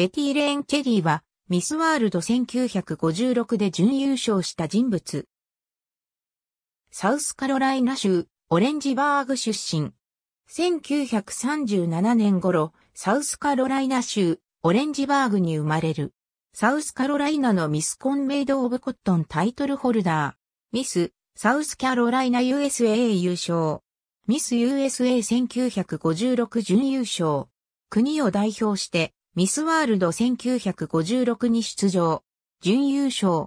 ベティ・レーン・チェリーは、ミスワールド1956で準優勝した人物。サウスカロライナ州、オレンジバーグ出身。1937年頃、サウスカロライナ州、オレンジバーグに生まれる。サウスカロライナのミスコンメイド・オブ・コットンタイトルホルダー。ミス、サウスカロライナ USA 優勝。ミス USA1956 準優勝。国を代表して、ミスワールド1956に出場、準優勝。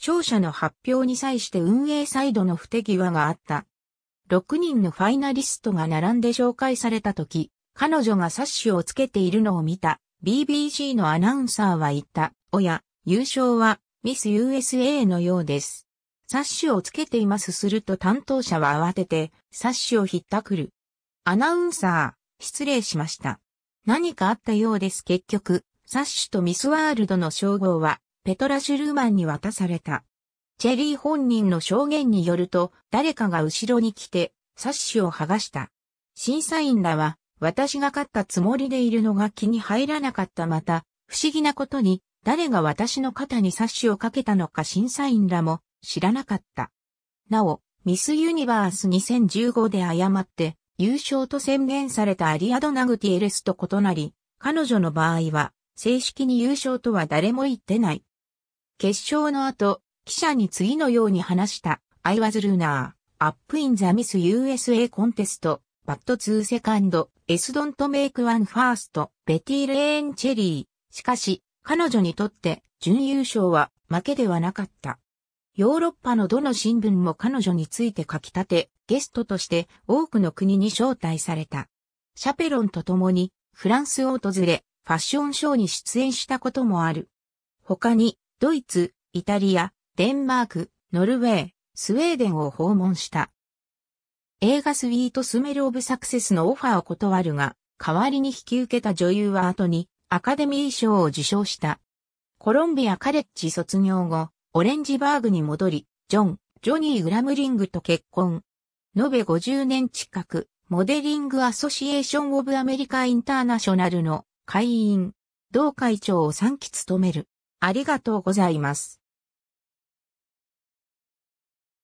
勝者の発表に際して運営サイドの不手際があった。6人のファイナリストが並んで紹介された時、彼女がサッシュをつけているのを見た BBC のアナウンサーは言った。おや、優勝はミス USA のようです。サッシュをつけていますすると担当者は慌ててサッシュをひったくる。アナウンサー、失礼しました。何かあったようです結局、サッシュとミスワールドの称号は、ペトラ・シュルーマンに渡された。チェリー本人の証言によると、誰かが後ろに来て、サッシュを剥がした。審査員らは、私が勝ったつもりでいるのが気に入らなかったまた、不思議なことに、誰が私の肩にサッシュをかけたのか審査員らも知らなかった。なお、ミスユニバース2015で誤って、優勝と宣言されたアリアドナ・グティエレスと異なり、彼女の場合は、正式に優勝とは誰も言ってない。決勝の後、記者に次のように話した、I was Lunar, Up in the Miss USA Contest, But セ Second, S Don't Make One First, ベティ・レーン・チェリー。しかし、彼女にとって、準優勝は負けではなかった。ヨーロッパのどの新聞も彼女について書き立て、ゲストとして多くの国に招待された。シャペロンと共にフランスを訪れ、ファッションショーに出演したこともある。他に、ドイツ、イタリア、デンマーク、ノルウェー、スウェーデンを訪問した。映画スウィートスメルオブサクセスのオファーを断るが、代わりに引き受けた女優は後にアカデミー賞を受賞した。コロンビアカレッジ卒業後、オレンジバーグに戻り、ジョン、ジョニー・グラムリングと結婚。延べ50年近く、モデリング・アソシエーション・オブ・アメリカ・インターナショナルの会員、同会長を3期務める。ありがとうございます。